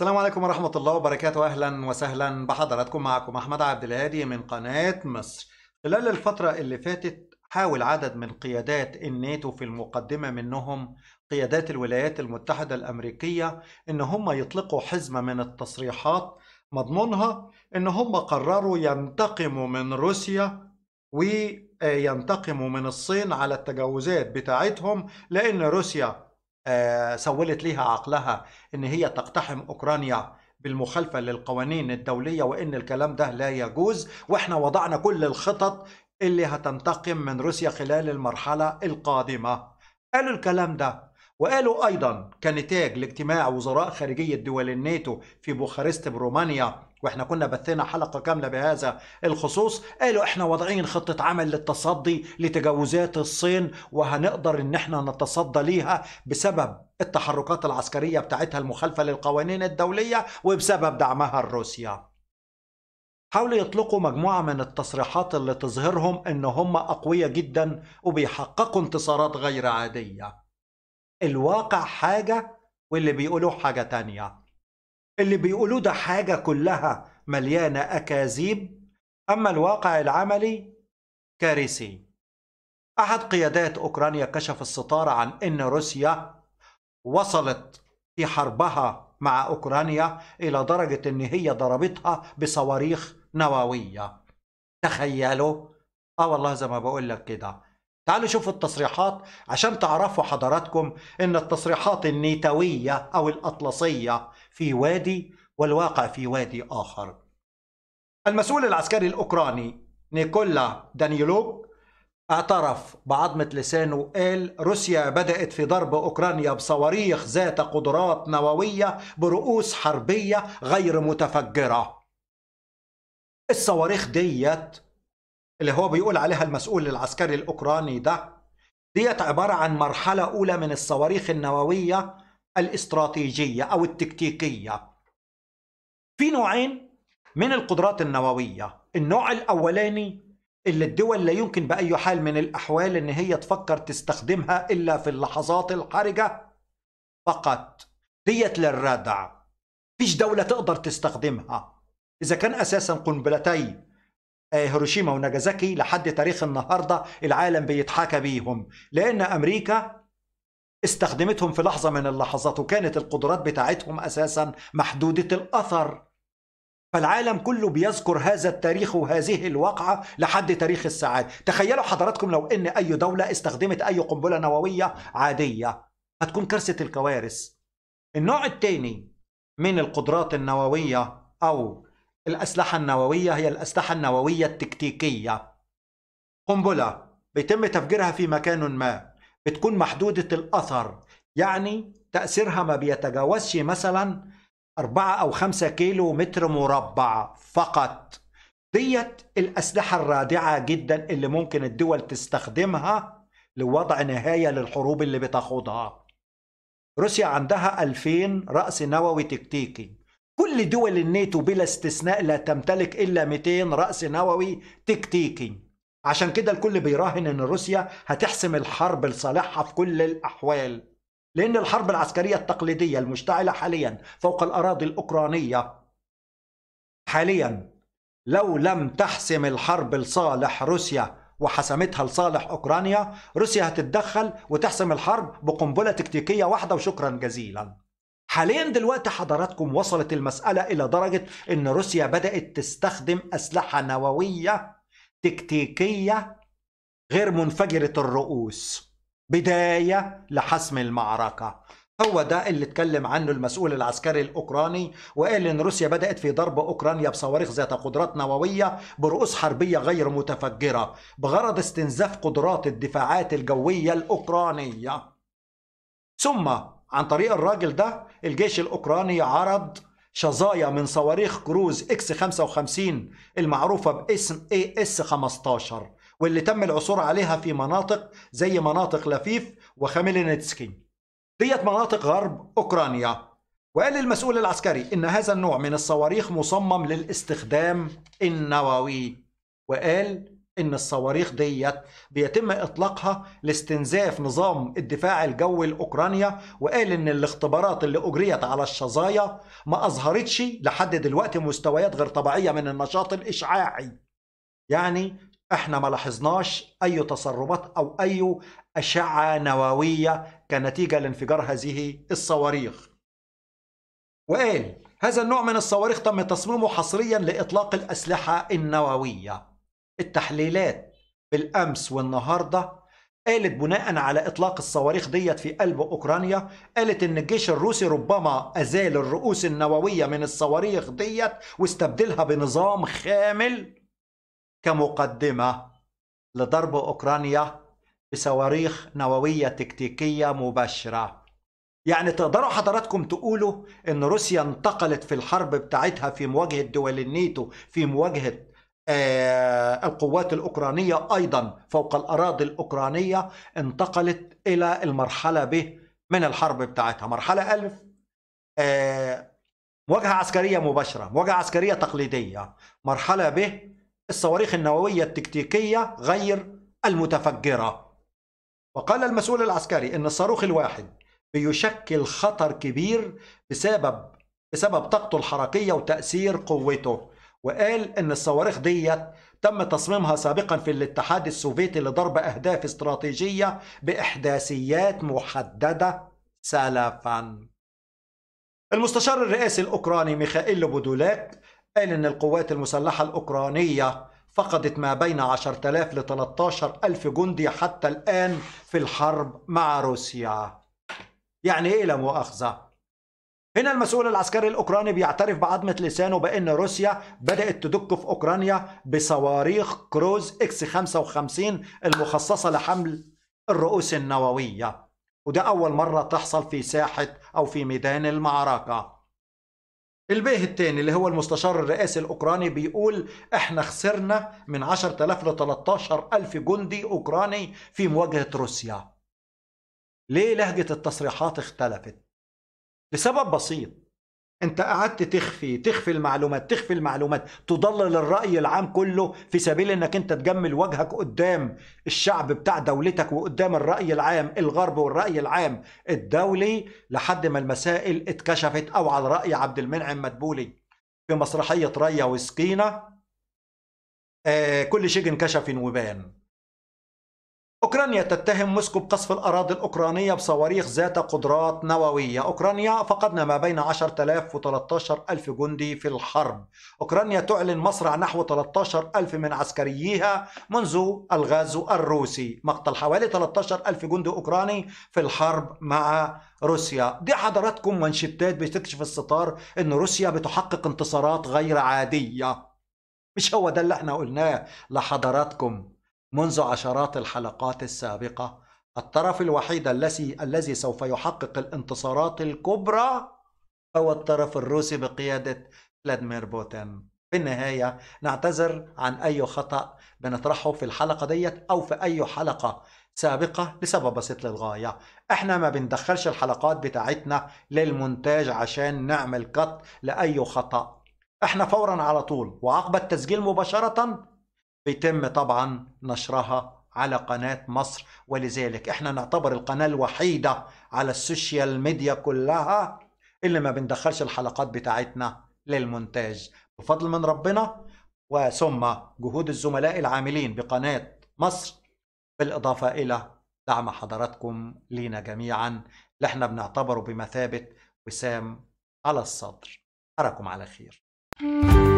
السلام عليكم ورحمة الله وبركاته أهلا وسهلا بحضراتكم معكم أحمد عبد الهادي من قناة مصر خلال الفترة اللي فاتت حاول عدد من قيادات الناتو في المقدمة منهم قيادات الولايات المتحدة الأمريكية إن هم يطلقوا حزمة من التصريحات مضمونها إن هم قرروا ينتقموا من روسيا وينتقموا من الصين على التجاوزات بتاعتهم لأن روسيا آه، سولت لها عقلها ان هي تقتحم اوكرانيا بالمخالفه للقوانين الدوليه وان الكلام ده لا يجوز واحنا وضعنا كل الخطط اللي هتنتقم من روسيا خلال المرحله القادمه قالوا الكلام ده وقالوا أيضا كنتاج لاجتماع وزراء خارجية دول الناتو في بوخارست برومانيا واحنا كنا بثينا حلقة كاملة بهذا الخصوص قالوا احنا واضعين خطة عمل للتصدي لتجاوزات الصين وهنقدر ان احنا نتصدى ليها بسبب التحركات العسكرية بتاعتها المخالفة للقوانين الدولية وبسبب دعمها الروسيا حاولوا يطلقوا مجموعة من التصريحات اللي تظهرهم ان هم اقوياء جدا وبيحققوا انتصارات غير عادية الواقع حاجة واللي بيقولوه حاجة تانية اللي بيقولوه ده حاجة كلها مليانة أكاذيب أما الواقع العملي كارثي أحد قيادات أوكرانيا كشف الستار عن أن روسيا وصلت في حربها مع أوكرانيا إلى درجة أن هي ضربتها بصواريخ نووية تخيلوا آه والله زي ما بقول لك كده تعالوا شوفوا التصريحات عشان تعرفوا حضراتكم ان التصريحات النيتوية او الاطلسية في وادي والواقع في وادي اخر المسؤول العسكري الاوكراني نيكولا دانيلوك اعترف بعظمة لسانه قال روسيا بدأت في ضرب أوكرانيا بصواريخ ذات قدرات نووية برؤوس حربية غير متفجرة الصواريخ ديت اللي هو بيقول عليها المسؤول العسكري الأوكراني ده ديت عبارة عن مرحلة أولى من الصواريخ النووية الاستراتيجية أو التكتيكية في نوعين من القدرات النووية النوع الأولاني اللي الدول لا يمكن بأي حال من الأحوال إن هي تفكر تستخدمها إلا في اللحظات الحرجة فقط ديت للردع فيش دولة تقدر تستخدمها إذا كان أساسا قنبلتي آه، هيروشيما وناجازاكي لحد تاريخ النهارده العالم بيتحاكى بيهم لان امريكا استخدمتهم في لحظه من اللحظات وكانت القدرات بتاعتهم اساسا محدوده الاثر فالعالم كله بيذكر هذا التاريخ وهذه الواقعة لحد تاريخ الساعات تخيلوا حضراتكم لو أن أي دولة استخدمت أي قنبلة نووية عادية هتكون كارثة الكوارث النوع الثاني من القدرات النووية أو الأسلحة النووية هي الأسلحة النووية التكتيكية قنبلة بيتم تفجيرها في مكان ما بتكون محدودة الأثر يعني تأثيرها ما بيتجاوزش مثلا أربعة أو خمسة كيلو متر مربع فقط ديت الأسلحة الرادعة جدا اللي ممكن الدول تستخدمها لوضع نهاية للحروب اللي بتخوضها روسيا عندها 2000 رأس نووي تكتيكي كل دول الناتو بلا استثناء لا تمتلك إلا 200 رأس نووي تكتيكي عشان كده الكل بيراهن ان روسيا هتحسم الحرب لصالحها في كل الاحوال لان الحرب العسكريه التقليديه المشتعله حاليا فوق الاراضي الاوكرانيه حاليا لو لم تحسم الحرب لصالح روسيا وحسمتها لصالح اوكرانيا روسيا هتتدخل وتحسم الحرب بقنبله تكتيكيه واحده وشكرا جزيلا حاليا دلوقتي حضراتكم وصلت المسألة إلى درجة إن روسيا بدأت تستخدم أسلحة نووية تكتيكية غير منفجرة الرؤوس بداية لحسم المعركة هو ده اللي اتكلم عنه المسؤول العسكري الأوكراني وقال إن روسيا بدأت في ضرب أوكرانيا بصواريخ ذات قدرات نووية برؤوس حربية غير متفجرة بغرض استنزاف قدرات الدفاعات الجوية الأوكرانية ثم عن طريق الراجل ده الجيش الأوكراني عرض شظايا من صواريخ كروز اكس 55 المعروفة باسم اي اس 15 واللي تم العثور عليها في مناطق زي مناطق لفيف وخاميلينيتسكي. ديت مناطق غرب أوكرانيا وقال المسؤول العسكري إن هذا النوع من الصواريخ مصمم للاستخدام النووي وقال ان الصواريخ ديت بيتم اطلاقها لاستنزاف نظام الدفاع الجوي لاوكرانيا وقال ان الاختبارات اللي اجريت على الشظايا ما اظهرتش لحد دلوقتي مستويات غير طبيعيه من النشاط الاشعاعي يعني احنا ما لاحظناش اي تسربات او اي اشعه نوويه كنتيجه لانفجار هذه الصواريخ وقال هذا النوع من الصواريخ تم تصميمه حصريا لاطلاق الاسلحه النوويه التحليلات بالامس والنهارده قالت بناء على اطلاق الصواريخ ديت في قلب اوكرانيا قالت ان الجيش الروسي ربما ازال الرؤوس النوويه من الصواريخ ديت واستبدلها بنظام خامل كمقدمه لضرب اوكرانيا بصواريخ نوويه تكتيكيه مباشره يعني تقدروا حضراتكم تقولوا ان روسيا انتقلت في الحرب بتاعتها في مواجهه دول النيتو في مواجهه آه، القوات الأوكرانية أيضا فوق الأراضي الأوكرانية انتقلت إلى المرحلة به من الحرب بتاعتها مرحلة ألف مواجهة آه، عسكرية مباشرة مواجهة عسكرية تقليدية مرحلة به الصواريخ النووية التكتيكية غير المتفجرة وقال المسؤول العسكري أن الصاروخ الواحد بيشكل خطر كبير بسبب بسبب طاقته الحركية وتأثير قوته وقال أن الصواريخ ديت تم تصميمها سابقا في الاتحاد السوفيتي لضرب أهداف استراتيجية بإحداثيات محددة سلفا المستشار الرئاسي الأوكراني ميخائيل بودولاك قال أن القوات المسلحة الأوكرانية فقدت ما بين 10,000 ل 13,000 جندي حتى الآن في الحرب مع روسيا يعني إيه لا مؤاخذة؟ هنا المسؤول العسكري الأوكراني بيعترف بعظمه لسانه بأن روسيا بدأت تدق في أوكرانيا بصواريخ كروز إكس 55 المخصصة لحمل الرؤوس النووية وده أول مرة تحصل في ساحة أو في ميدان المعركة البيه الثاني اللي هو المستشار الرئاسي الأوكراني بيقول احنا خسرنا من 10000 ل 13000 جندي أوكراني في مواجهة روسيا ليه لهجة التصريحات اختلفت لسبب بسيط انت قعدت تخفي تخفي المعلومات تخفي المعلومات تضلل الرأي العام كله في سبيل انك انت تجمل وجهك قدام الشعب بتاع دولتك وقدام الرأي العام الغرب والرأي العام الدولي لحد ما المسائل اتكشفت او على رأي عبد المنعم مدبولي في مسرحية ريا وسكينة آه كل شيء انكشف وبان أوكرانيا تتهم موسكو بقصف الأراضي الأوكرانية بصواريخ ذات قدرات نووية أوكرانيا فقدنا ما بين 10000 و 13000 جندي في الحرب أوكرانيا تعلن مصرع نحو 13000 من عسكرييها منذ الغزو الروسي مقتل حوالي 13000 جندي أوكراني في الحرب مع روسيا دي حضراتكم منشتات بتكشف الستار أن روسيا بتحقق انتصارات غير عادية مش هو ده اللي احنا قلناه لحضراتكم منذ عشرات الحلقات السابقة الطرف الوحيد الذي الذي سوف يحقق الانتصارات الكبرى هو الطرف الروسي بقيادة فلاديمير بوتين في النهاية نعتذر عن أي خطأ بنطرحه في الحلقة ديت أو في أي حلقة سابقة لسبب بسيط للغاية احنا ما بندخلش الحلقات بتاعتنا للمونتاج عشان نعمل قط لأي خطأ احنا فورا على طول وعقب التسجيل مباشرة بيتم طبعا نشرها على قناة مصر ولذلك احنا نعتبر القناة الوحيدة على السوشيال ميديا كلها اللي ما بندخلش الحلقات بتاعتنا للمونتاج بفضل من ربنا وثم جهود الزملاء العاملين بقناة مصر بالإضافة إلى دعم حضراتكم لينا جميعا اللي احنا بنعتبره بمثابة وسام على الصدر أراكم على خير